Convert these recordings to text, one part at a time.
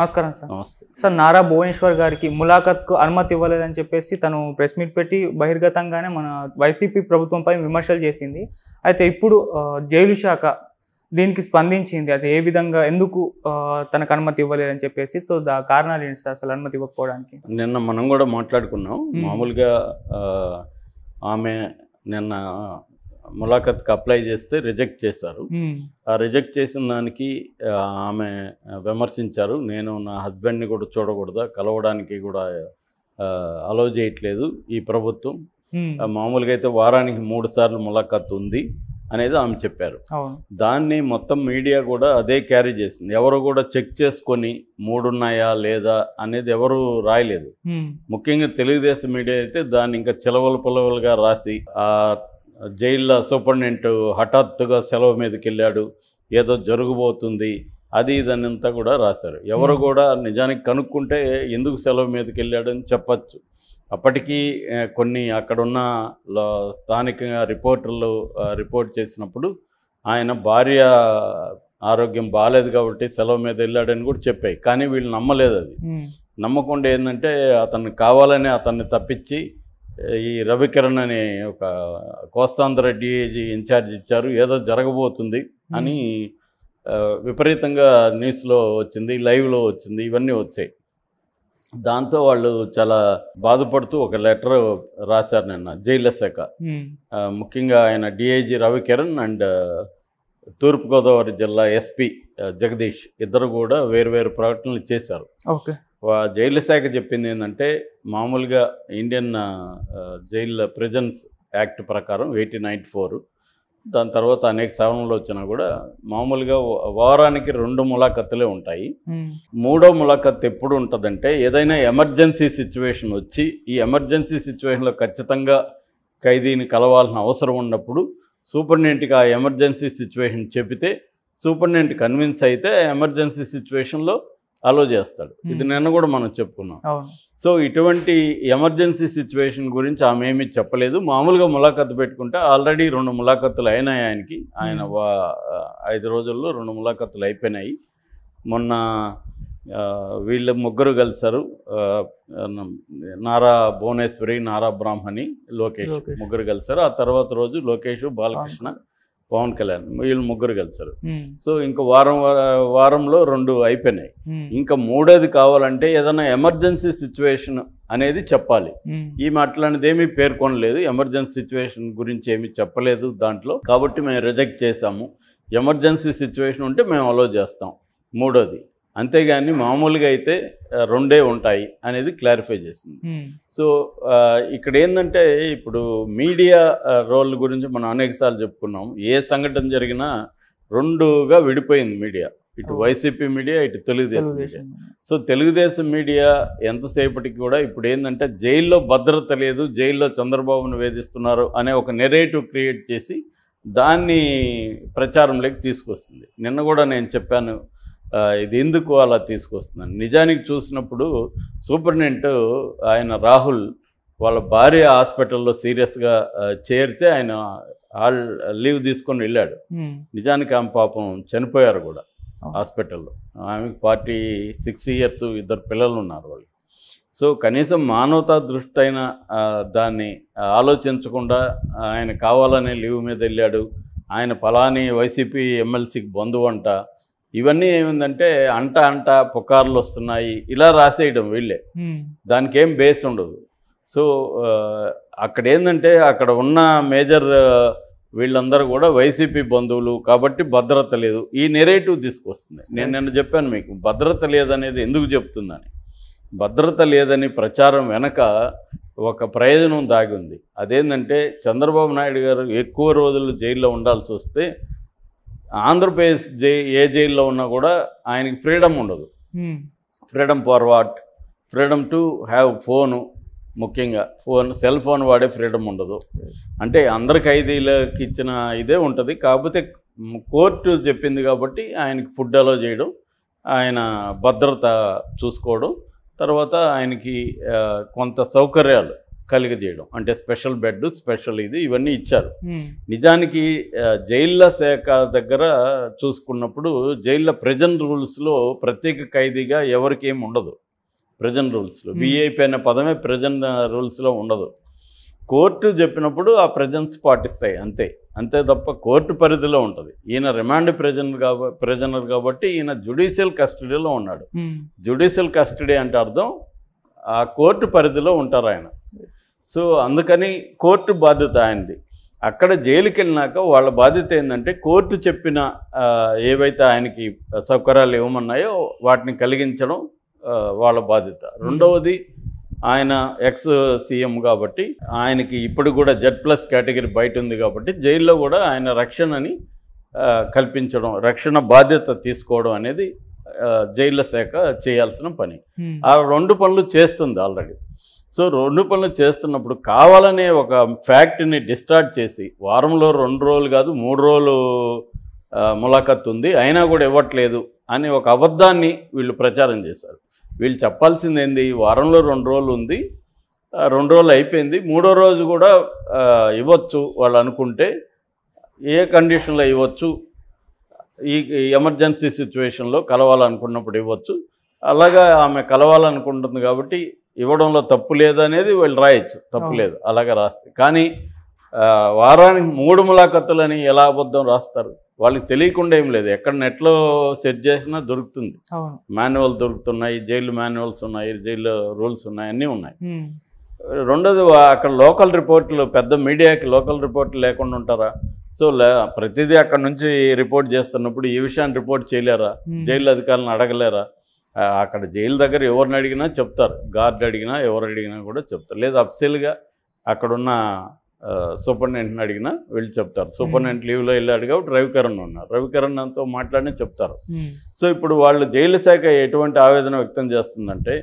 నమస్కారం సార్ నమస్తే సార్ నారా భువనేశ్వర్ గారికి ములాఖత్కు అనుమతి ఇవ్వలేదని చెప్పేసి తను ప్రెస్ మీట్ పెట్టి బహిర్గతంగానే మన వైసీపీ ప్రభుత్వంపై విమర్శలు చేసింది అయితే ఇప్పుడు జైలు శాఖ దీనికి స్పందించింది అది ఏ విధంగా ఎందుకు తనకు అనుమతి ఇవ్వలేదని చెప్పేసి సో దా కారణాలు ఏంటి సార్ అసలు అనుమతి ఇవ్వకపోవడానికి నిన్న మనం కూడా మాట్లాడుకున్నాం మామూలుగా ఆమె నిన్న ములాఖత్కి అప్లై చేస్తే రిజెక్ట్ చేశారు ఆ రిజెక్ట్ చేసిన దానికి ఆమె విమర్శించారు నేను నా హస్బెండ్ని కూడా చూడకూడదా కలవడానికి కూడా అలో చేయట్లేదు ఈ ప్రభుత్వం మామూలుగా అయితే వారానికి మూడు సార్లు ములాఖత్ ఉంది అనేది ఆమె చెప్పారు దాన్ని మొత్తం మీడియా కూడా అదే క్యారీ చేసింది ఎవరు కూడా చెక్ చేసుకొని మూడున్నాయా లేదా అనేది ఎవరు రాయలేదు ముఖ్యంగా తెలుగుదేశం మీడియా అయితే దాన్ని ఇంకా చిలవలు పులవలుగా రాసి ఆ జైల్లో సూపరింటెంట్ హఠాత్తుగా సెలవు మీదకి వెళ్ళాడు ఏదో జరుగుబోతుంది అది అంతా కూడా రాశారు ఎవరు కూడా నిజానికి కనుక్కుంటే ఎందుకు సెలవు మీదకి వెళ్ళాడని చెప్పచ్చు అప్పటికీ కొన్ని అక్కడున్న స్థానికంగా రిపోర్టర్లు రిపోర్ట్ చేసినప్పుడు ఆయన భార్య ఆరోగ్యం బాగాలేదు కాబట్టి సెలవు మీద వెళ్ళాడని కూడా చెప్పాయి కానీ వీళ్ళు నమ్మలేదు అది నమ్మకుండా ఏంటంటే అతన్ని కావాలని అతన్ని తప్పించి ఈ రవికిరణ్ అనే ఒక కోస్తాంధ్ర డిఏజీ ఇన్ఛార్జ్ ఇచ్చారు ఏదో జరగబోతుంది అని విపరీతంగా న్యూస్లో వచ్చింది లైవ్లో వచ్చింది ఇవన్నీ వచ్చాయి దాంతో వాళ్ళు చాలా బాధపడుతూ ఒక లెటర్ రాశారు నిన్న జైళ్ళ శాఖ ముఖ్యంగా ఆయన డిఐజీ రవికిరణ్ అండ్ తూర్పుగోదావరి జిల్లా ఎస్పీ జగదీష్ ఇద్దరు కూడా వేరు వేరు ప్రకటనలు చేశారు ఓకే జైళ్ళ శాఖ చెప్పింది ఏంటంటే మామూలుగా ఇండియన్ జైళ్ళ ప్రెజెన్స్ యాక్ట్ ప్రకారం ఎయిటీ నైంటీ ఫోర్ దాని తర్వాత అనేక సవరణలు వచ్చినా కూడా మామూలుగా వారానికి రెండు ములాఖత్తులే ఉంటాయి మూడో ములాఖత్ ఎప్పుడు ఉంటుందంటే ఏదైనా ఎమర్జెన్సీ సిచ్యువేషన్ వచ్చి ఈ ఎమర్జెన్సీ సిచ్యువేషన్లో ఖచ్చితంగా ఖైదీని కలవాల్సిన అవసరం ఉన్నప్పుడు సూపరింటెండెంట్కి ఆ ఎమర్జెన్సీ సిచ్యువేషన్ చెబితే సూపర్నెంట్ కన్విన్స్ అయితే ఎమర్జెన్సీ సిచ్యువేషన్లో అలో చేస్తాడు ఇది నిన్న కూడా మనం చెప్పుకున్నాం సో ఇటువంటి ఎమర్జెన్సీ సిచ్యువేషన్ గురించి ఆమె ఏమీ చెప్పలేదు మామూలుగా ములాఖాతు పెట్టుకుంటే ఆల్రెడీ రెండు ములాఖాతులు అయినాయి ఆయనకి ఆయన ఐదు రోజుల్లో రెండు ములాఖాతులు అయిపోయినాయి మొన్న వీళ్ళు ముగ్గురు కలిశారు నారా భువనేశ్వరి నారా బ్రాహ్మణి లోకేష్ ముగ్గురు కలిశారు ఆ తర్వాత రోజు లోకేష్ బాలకృష్ణ పవన్ కళ్యాణ్ వీళ్ళు ముగ్గురు కలిసారు సో ఇంకా వారం వారంలో రెండు అయిపోయినాయి ఇంకా మూడోది కావాలంటే ఏదైనా ఎమర్జెన్సీ సిచ్యువేషన్ అనేది చెప్పాలి ఈ మాట్లాడినది ఏమీ పేర్కొనలేదు ఎమర్జెన్సీ సిచ్యువేషన్ గురించి ఏమీ చెప్పలేదు దాంట్లో కాబట్టి మేము రిజెక్ట్ చేశాము ఎమర్జెన్సీ సిచ్యువేషన్ ఉంటే మేము అలో చేస్తాం మూడోది అంతేగాని మామూలుగా అయితే రెండే ఉంటాయి అనేది క్లారిఫై చేసింది సో ఇక్కడ ఏంటంటే ఇప్పుడు మీడియా రోల్ గురించి మనం అనేకసార్లు చెప్పుకున్నాం ఏ సంఘటన జరిగినా రెండుగా విడిపోయింది మీడియా ఇటు వైసీపీ మీడియా ఇటు Telugu Desam media so Telugu Desam media ఎంతసేపటికి కూడా ఇప్పుడు ఏంటంటే జైల్లో భద్రత లేదు జైల్లో చంద్రబాబును వేధిస్తున్నారు అనే ఒక నెరేటివ్ క్రియేట్ చేసి దాన్ని ప్రచారంలోకి తీసుకొస్తుంది నిన్న కూడా నేను చెప్పాను ఇది ఎందుకు అలా తీసుకొస్తున్నాను నిజానికి చూసినప్పుడు సూపరింటెండెంట్ ఆయన రాహుల్ వాళ్ళ భార్య హాస్పిటల్లో సీరియస్గా చేరితే ఆయన ఆల్ లీవ్ తీసుకొని వెళ్ళాడు నిజానికి ఆమె పాపం చనిపోయారు కూడా హాస్పిటల్లో ఆమెకి ఫార్టీ సిక్స్ ఇయర్స్ ఇద్దరు పిల్లలు ఉన్నారు వాళ్ళు సో కనీసం మానవతా దృష్టి అయిన దాన్ని ఆలోచించకుండా ఆయన కావాలనే లీవ్ మీద వెళ్ళాడు ఆయన ఫలాని వైసీపీ ఎమ్మెల్సీకి బంధువు అంట ఇవన్నీ ఏముందంటే అంట అంట పుకార్లు వస్తున్నాయి ఇలా రాసేయడం వీళ్ళే దానికి ఏం బేస్ ఉండదు సో అక్కడ ఏంటంటే అక్కడ ఉన్న మేజర్ వీళ్ళందరూ కూడా వైసీపీ బంధువులు కాబట్టి భద్రత లేదు ఈ నెరేటివ్ తీసుకొస్తుంది నేను నిన్న చెప్పాను మీకు భద్రత లేదనేది ఎందుకు చెప్తుందని భద్రత లేదని ప్రచారం వెనక ఒక ప్రయోజనం దాగి ఉంది అదేంటంటే చంద్రబాబు నాయుడు గారు ఎక్కువ రోజులు జైల్లో ఉండాల్సి వస్తే ఆంధ్రప్రదేశ్ జై ఏ జైల్లో ఉన్నా కూడా ఆయనకి ఫ్రీడమ్ ఉండదు freedom for what freedom to have phone ముఖ్యంగా ఫోన్ సెల్ ఫోన్ వాడే ఫ్రీడమ్ ఉండదు అంటే అందరి ఖైదీలకి ఇచ్చిన ఇదే ఉంటుంది కాకపోతే కోర్టు చెప్పింది కాబట్టి ఆయనకి ఫుడ్ అలో చేయడం ఆయన భద్రత చూసుకోవడం తర్వాత ఆయనకి కొంత సౌకర్యాలు కలిగజేయడం అంటే స్పెషల్ బెడ్ స్పెషల్ ఇది ఇవన్నీ ఇచ్చారు నిజానికి జైళ్ళ శాఖ దగ్గర చూసుకున్నప్పుడు జైళ్ళ ప్రజన్ రూల్స్లో ప్రత్యేక ఖైదీగా ఎవరికేం ఉండదు ప్రజన్ రూల్స్లో విఐపి అనే పదమే ప్రజన్ రూల్స్లో ఉండదు కోర్టు చెప్పినప్పుడు ఆ ప్రజెన్స్ పాటిస్తాయి అంతే అంతే తప్ప కోర్టు పరిధిలో ఉంటుంది ఈయన రిమాండ్ ప్రెజనర్ కాబట్టి ప్రెజనర్ కాబట్టి ఈయన జ్యుడీషియల్ కస్టడీలో ఉన్నాడు జ్యుడీషియల్ కస్టడీ అంటే అర్థం ఆ కోర్టు పరిధిలో ఉంటారు ఆయన సో అందుకని కోర్టు బాధ్యత ఆయనది అక్కడ జైలుకి వెళ్ళినాక వాళ్ళ బాధ్యత ఏంటంటే కోర్టు చెప్పిన ఏవైతే ఆయనకి సౌకర్యాలు ఇవ్వమన్నాయో వాటిని కలిగించడం వాళ్ళ బాధ్యత రెండవది ఆయన ఎక్స్ సీఎం కాబట్టి ఆయనకి ఇప్పుడు కూడా జెడ్ ప్లస్ కేటగిరీ బయట ఉంది కాబట్టి జైల్లో కూడా ఆయన రక్షణని కల్పించడం రక్షణ బాధ్యత తీసుకోవడం అనేది జైళ్ళ శాఖ చేయాల్సిన పని ఆ రెండు పనులు చేస్తుంది ఆల్రెడీ సో రెండు పనులు చేస్తున్నప్పుడు కావాలనే ఒక ఫ్యాక్ట్ని డిస్టార్ట్ చేసి వారంలో రెండు రోజులు కాదు మూడు రోజులు ములాఖత్ ఉంది అయినా కూడా ఇవ్వట్లేదు అని ఒక అబద్ధాన్ని వీళ్ళు ప్రచారం చేశారు వీళ్ళు చెప్పాల్సింది ఏంది వారంలో రెండు రోజులు ఉంది రెండు రోజులు అయిపోయింది మూడో రోజు కూడా ఇవ్వచ్చు వాళ్ళు అనుకుంటే ఏ కండిషన్లో ఇవ్వచ్చు ఈ ఎమర్జెన్సీ సిచ్యువేషన్లో కలవాలనుకున్నప్పుడు ఇవ్వచ్చు అలాగా ఆమె కలవాలనుకుంటుంది కాబట్టి ఇవ్వడంలో తప్పు లేదనేది వీళ్ళు రాయొచ్చు తప్పు లేదు అలాగే రాస్తే కానీ వారానికి మూడు ములాఖతులని ఎలా అబద్ధం రాస్తారు వాళ్ళకి తెలియకుండా ఏం లేదు ఎక్కడ నెట్లో సెట్ చేసినా దొరుకుతుంది మాన్యువల్ దొరుకుతున్నాయి జైలు మాన్యువల్స్ ఉన్నాయి జైలు రూల్స్ ఉన్నాయి అన్నీ ఉన్నాయి రెండోది అక్కడ లోకల్ రిపోర్ట్లు పెద్ద మీడియాకి లోకల్ రిపోర్ట్లు లేకుండా ఉంటారా సో ప్రతిదీ అక్కడ నుంచి రిపోర్ట్ చేస్తున్నప్పుడు ఈ విషయాన్ని రిపోర్ట్ చేయలేరా జైలు అధికారులను అడగలేరా అక్కడ జైలు దగ్గర ఎవరిని అడిగినా చెప్తారు గార్డ్ అడిగినా ఎవరు అడిగినా కూడా చెప్తారు లేదు అప్సెల్గా అక్కడున్న సూపరింటెండెంట్ని అడిగినా వెళ్ళి చెప్తారు సూపరింటెండెంట్ లీవ్లో వెళ్ళాడు కాబట్టి రవికరణ్ ఉన్నారు రవికరణ్తో మాట్లాడి చెప్తారు సో ఇప్పుడు వాళ్ళు జైలు శాఖ ఎటువంటి ఆవేదన వ్యక్తం చేస్తుందంటే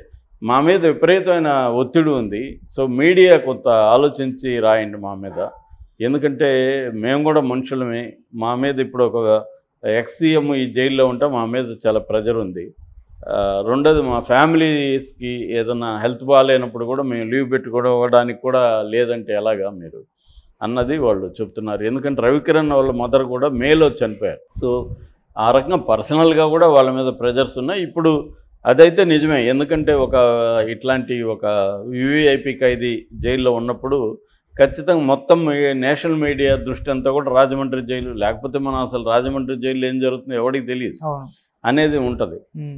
మా మీద విపరీతమైన ఒత్తిడి ఉంది సో మీడియా కొంత ఆలోచించి రాయండి మా మీద ఎందుకంటే మేము కూడా మనుషులమే మా మీద ఇప్పుడు ఒక ఎక్స్సీఎం ఈ జైల్లో ఉంటే మా మీద చాలా ప్రెజర్ ఉంది రెండోది మా ఫ్యామిలీస్కి ఏదైనా హెల్త్ బాగాలేనప్పుడు కూడా మేము లీవ్ పెట్టుకోవడానికి కూడా లేదంటే ఎలాగా మీరు అన్నది వాళ్ళు చెప్తున్నారు ఎందుకంటే రవికిరణ్ వాళ్ళ మదర్ కూడా మేలో చనిపోయారు సో ఆ రకంగా పర్సనల్గా కూడా వాళ్ళ మీద ప్రెజర్స్ ఉన్నాయి ఇప్పుడు అదైతే నిజమే ఎందుకంటే ఒక ఇట్లాంటి ఒక వివిఐపి ఖైదీ జైల్లో ఉన్నప్పుడు ఖచ్చితంగా మొత్తం నేషనల్ మీడియా దృష్టి అంతా కూడా రాజమండ్రి జైలు లేకపోతే మనం అసలు రాజమండ్రి జైలు ఏం జరుగుతుందో ఎవరికి తెలియదు అనేది ఉంటుంది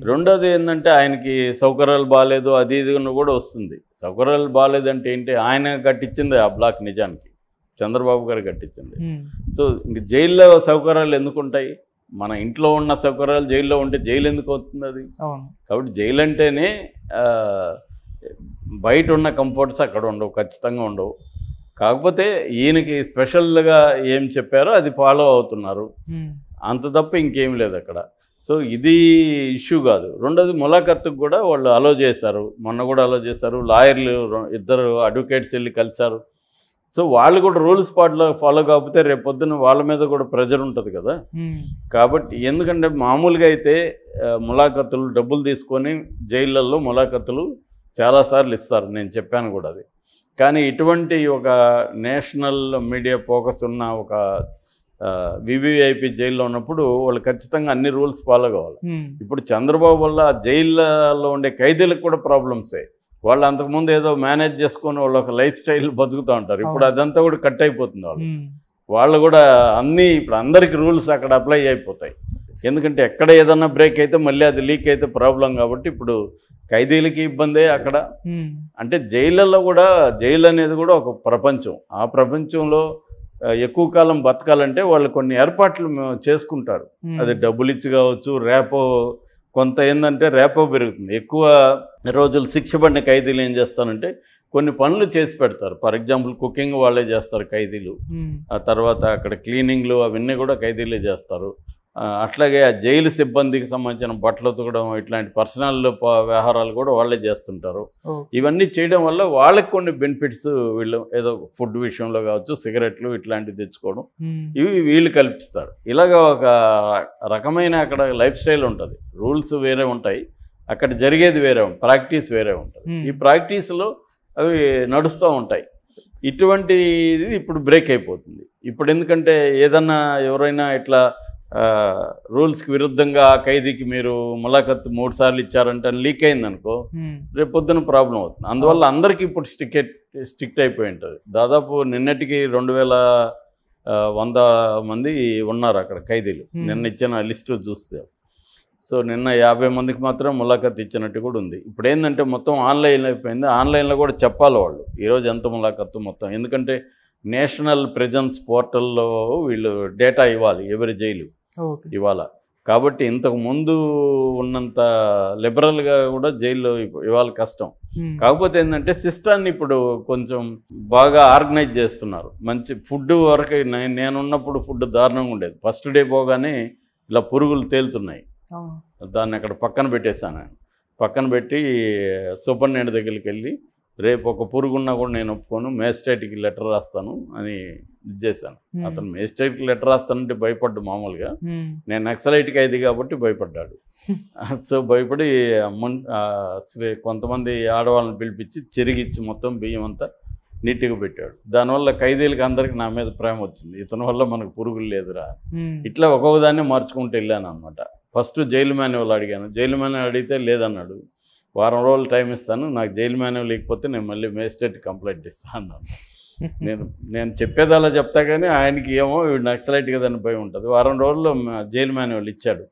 రెండోది ఏంటంటే ఆయనకి సౌకర్యాలు బాగాలేదు అది ఇది కూడా వస్తుంది సౌకర్యాలు బాగాలేదంటే ఏంటి ఆయన కట్టించింది ఆ బ్లాక్ నిజానికి చంద్రబాబు గారు కట్టించింది సో ఇంక జైల్లో సౌకర్యాలు ఎందుకుంటాయి మన ఇంట్లో ఉన్న సౌకర్యాలు జైల్లో ఉంటే జైలు ఎందుకు అవుతుంది అది కాబట్టి జైలు అంటేనే బయట ఉన్న కంఫర్ట్స్ అక్కడ ఉండవు ఖచ్చితంగా ఉండవు కాకపోతే ఈయనకి స్పెషల్గా ఏం చెప్పారో అది ఫాలో అవుతున్నారు అంత తప్ప ఇంకేం లేదు అక్కడ సో ఇది ఇష్యూ కాదు రెండోది ములాఖత్తుకు కూడా వాళ్ళు అలో చేశారు మొన్న కూడా అలో చేశారు లాయర్లు ఇద్దరు అడ్వకేట్స్ వెళ్ళి కలిశారు సో వాళ్ళు కూడా రూల్స్ పాటలో ఫాలో కాకపోతే రేపొద్దున వాళ్ళ మీద కూడా ప్రెజర్ ఉంటుంది కదా కాబట్టి ఎందుకంటే మామూలుగా అయితే ములాఖత్తులు డబ్బులు తీసుకొని జైళ్ళల్లో ములాఖత్తులు చాలాసార్లు ఇస్తారు నేను చెప్పాను కూడా అది కానీ ఇటువంటి ఒక నేషనల్ మీడియా ఫోకస్ ఉన్న ఒక వివిఐపి జైల్లో ఉన్నప్పుడు వాళ్ళు ఖచ్చితంగా అన్ని రూల్స్ ఫాలో కావాలి ఇప్పుడు చంద్రబాబు వల్ల జైల్లో ఉండే ఖైదీలకు కూడా ప్రాబ్లమ్సే వాళ్ళు అంతకుముందు ఏదో మేనేజ్ చేసుకొని వాళ్ళు ఒక లైఫ్ స్టైల్ బతుకుతూ ఉంటారు ఇప్పుడు అదంతా కూడా కట్ అయిపోతుంది వాళ్ళు వాళ్ళు కూడా అన్నీ ఇప్పుడు అందరికీ రూల్స్ అక్కడ అప్లై అయిపోతాయి ఎందుకంటే ఎక్కడ ఏదన్నా బ్రేక్ అయితే మళ్ళీ అది లీక్ అయితే ప్రాబ్లం కాబట్టి ఇప్పుడు ఖైదీలకి ఇబ్బందే అక్కడ hmm. అంటే జైళ్ళల్లో కూడా జైలు అనేది కూడా ఒక ప్రపంచం ఆ ప్రపంచంలో ఎక్కువ కాలం బతకాలంటే వాళ్ళు కొన్ని ఏర్పాట్లు చేసుకుంటారు hmm. అది డబ్బులు ఇచ్చి కావచ్చు రేపో కొంత ఏంటంటే రేపో పెరుగుతుంది ఎక్కువ రోజులు శిక్ష పడిన ఖైదీలు ఏం చేస్తారంటే కొన్ని పనులు చేసి పెడతారు ఫర్ ఎగ్జాంపుల్ కుకింగ్ వాళ్ళే చేస్తారు ఖైదీలు hmm. ఆ తర్వాత అక్కడ క్లీనింగ్లు అవన్నీ కూడా ఖైదీలే చేస్తారు అట్లాగే ఆ జైలు సిబ్బందికి సంబంధించిన బట్టలు ఉతకడం ఇట్లాంటి పర్సనల్ వ్యవహారాలు కూడా వాళ్ళే చేస్తుంటారు ఇవన్నీ చేయడం వల్ల వాళ్ళకి కొన్ని బెనిఫిట్స్ వీళ్ళు ఏదో ఫుడ్ విషయంలో కావచ్చు సిగరెట్లు ఇట్లాంటివి తెచ్చుకోవడం ఇవి వీళ్ళు కల్పిస్తారు ఇలాగ ఒక రకమైన అక్కడ లైఫ్ స్టైల్ ఉంటుంది రూల్స్ వేరే ఉంటాయి అక్కడ జరిగేది వేరే ప్రాక్టీస్ వేరే ఉంటుంది ఈ ప్రాక్టీస్లో అవి నడుస్తూ ఉంటాయి ఇటువంటిది ఇప్పుడు బ్రేక్ అయిపోతుంది ఇప్పుడు ఎందుకంటే ఏదన్నా ఎవరైనా ఇట్లా రూల్స్కి విరుద్ధంగా ఖైదీకి మీరు ములాఖత్తు మూడు సార్లు ఇచ్చారంటే లీక్ అయిందనుకో రేపొద్దున ప్రాబ్లం అవుతుంది అందువల్ల అందరికీ ఇప్పుడు స్టికెట్ స్ట్రిక్ట్ అయిపోయి ఉంటుంది దాదాపు నిన్నటికి రెండు వేల వంద మంది ఉన్నారు అక్కడ ఖైదీలు నిన్న ఇచ్చిన లిస్ట్ చూస్తే సో నిన్న యాభై మందికి మాత్రం ములాఖత్ ఇచ్చినట్టు కూడా ఉంది ఇప్పుడు ఏంటంటే మొత్తం ఆన్లైన్ అయిపోయింది ఆన్లైన్లో కూడా చెప్పాలి వాళ్ళు ఈరోజు ఎంత ములాఖత్తు మొత్తం ఎందుకంటే నేషనల్ ప్రెజెన్స్ పోర్టల్లో వీళ్ళు డేటా ఇవ్వాలి ఎవరి జైలు ఇవాళ కాబట్టి ఇంతకు ముందు ఉన్నంత లిబరల్గా కూడా జైల్లో ఇవాళ కష్టం కాకపోతే ఏంటంటే సిస్టాన్ని ఇప్పుడు కొంచెం బాగా ఆర్గనైజ్ చేస్తున్నారు మంచి ఫుడ్ వరకు నేనున్నప్పుడు ఫుడ్ దారుణంగా ఉండేది ఫస్ట్ డే పోగానే ఇలా పురుగులు తేలుతున్నాయి దాన్ని అక్కడ పక్కన పెట్టేశాను పక్కన పెట్టి నేడు దగ్గరికి వెళ్ళి రేపు ఒక పురుగున్నా కూడా నేను ఒప్పుకోను మేజిస్ట్రేట్కి లెటర్ రాస్తాను అని ఇది చేశాను అతను మేజిస్ట్రేట్కి లెటర్ రాస్తానంటే భయపడ్డు మామూలుగా నేను నక్సలైట్కి అయింది కాబట్టి భయపడ్డాడు సో భయపడి కొంతమంది ఆడవాళ్ళని పిలిపించి చెరిగిచ్చి మొత్తం బియ్యం అంతా నీట్గా పెట్టాడు దానివల్ల ఖైదీలకు అందరికి నా మీద ప్రేమ వచ్చింది ఇతని వల్ల మనకు పురుగులు లేదురా ఇట్లా దాన్ని మార్చుకుంటూ వెళ్ళాను అనమాట ఫస్ట్ జైలు మాన్యువల్ అడిగాను జైలు మాన్యువల్ అడిగితే లేదన్నాడు వారం రోజులు టైం ఇస్తాను నాకు జైలు మాన్యం లేకపోతే నేను మళ్ళీ మేజిస్ట్రేట్ కంప్లైంట్ ఇస్తాను అన్నాను నేను నేను చెప్పేది అలా చెప్తా కానీ ఆయనకి ఏమో వీడు నక్సలైట్ దాని భయం ఉంటుంది వారం రోజుల్లో జైలు మాన్యువల్ ఇచ్చాడు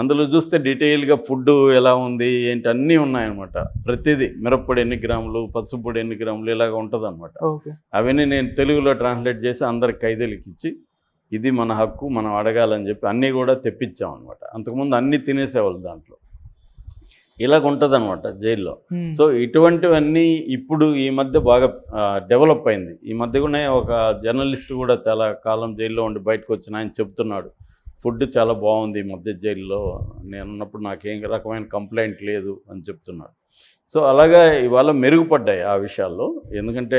అందులో చూస్తే డీటెయిల్గా ఫుడ్ ఎలా ఉంది ఏంటి అన్నీ ఉన్నాయన్నమాట ప్రతిదీ మిరప్పొడి ఎన్ని గ్రాములు పసుపుపొడి ఎన్ని గ్రాములు ఇలాగ ఉంటుంది అనమాట అవన్నీ నేను తెలుగులో ట్రాన్స్లేట్ చేసి అందరికి ఖైదీలకి ఇచ్చి ఇది మన హక్కు మనం అడగాలని చెప్పి అన్నీ కూడా తెప్పించాం అనమాట అంతకుముందు అన్నీ తినేసేవాళ్ళు దాంట్లో ఇలాగ ఉంటుంది అనమాట జైల్లో సో ఇటువంటివన్నీ ఇప్పుడు ఈ మధ్య బాగా డెవలప్ అయింది ఈ మధ్య కూడా ఒక జర్నలిస్ట్ కూడా చాలా కాలం జైల్లో ఉండి బయటకు వచ్చిన ఆయన చెప్తున్నాడు ఫుడ్ చాలా బాగుంది ఈ మధ్య జైల్లో నేను ఉన్నప్పుడు నాకు ఏం రకమైన కంప్లైంట్ లేదు అని చెప్తున్నాడు సో అలాగా ఇవాళ మెరుగుపడ్డాయి ఆ విషయాల్లో ఎందుకంటే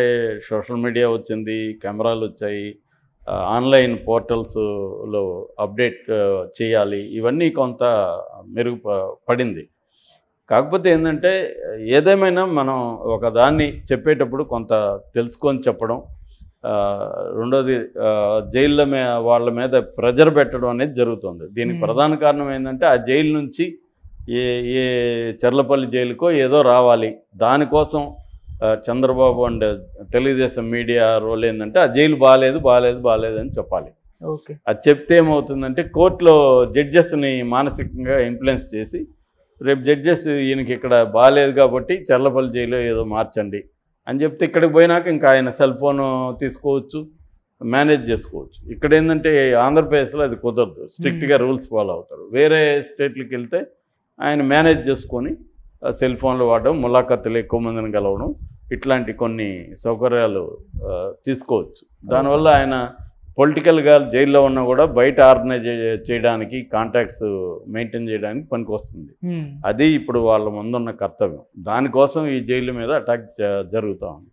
సోషల్ మీడియా వచ్చింది కెమెరాలు వచ్చాయి ఆన్లైన్ పోర్టల్స్లో అప్డేట్ చేయాలి ఇవన్నీ కొంత మెరుగు పడింది కాకపోతే ఏంటంటే ఏదేమైనా మనం ఒక దాన్ని చెప్పేటప్పుడు కొంత తెలుసుకొని చెప్పడం రెండోది జైల్లో మీ వాళ్ళ మీద ప్రెజర్ పెట్టడం అనేది జరుగుతుంది దీనికి ప్రధాన కారణం ఏంటంటే ఆ జైలు నుంచి ఏ ఏ చర్లపల్లి జైలుకో ఏదో రావాలి దానికోసం Chandrababu and Telugu Desam media role ఏంటంటే ఆ జైలు బాగాలేదు బాగాలేదు బాగాలేదు అని చెప్పాలి ఓకే అది చెప్తే ఏమవుతుందంటే కోర్టులో జడ్జెస్ని మానసికంగా ఇన్ఫ్లుయెన్స్ చేసి రేపు జడ్జెస్ ఈయనకి ఇక్కడ బాగాలేదు కాబట్టి చల్లపల్లి జైలు ఏదో మార్చండి అని చెప్తే ఇక్కడికి పోయినాక ఇంకా ఆయన సెల్ ఫోన్ తీసుకోవచ్చు మేనేజ్ చేసుకోవచ్చు ఇక్కడ ఏంటంటే ఆంధ్రప్రదేశ్లో అది కుదరదు స్ట్రిక్ట్గా hmm. రూల్స్ ఫాలో అవుతారు వేరే స్టేట్లకు వెళ్తే ఆయన మేనేజ్ చేసుకొని సెల్ ఫోన్లు వాడడం ములాఖతులు ఎక్కువ మందిని కలవడం ఇట్లాంటి కొన్ని సౌకర్యాలు తీసుకోవచ్చు దానివల్ల ఆయన పొలిటికల్గా జైల్లో ఉన్నా కూడా బయట ఆర్గనైజ్ చేయడానికి కాంటాక్ట్స్ మెయింటైన్ చేయడానికి పనికి వస్తుంది అది ఇప్పుడు వాళ్ళ ముందున్న కర్తవ్యం దానికోసం ఈ జైలు మీద అటాక్ జరుగుతూ ఉంది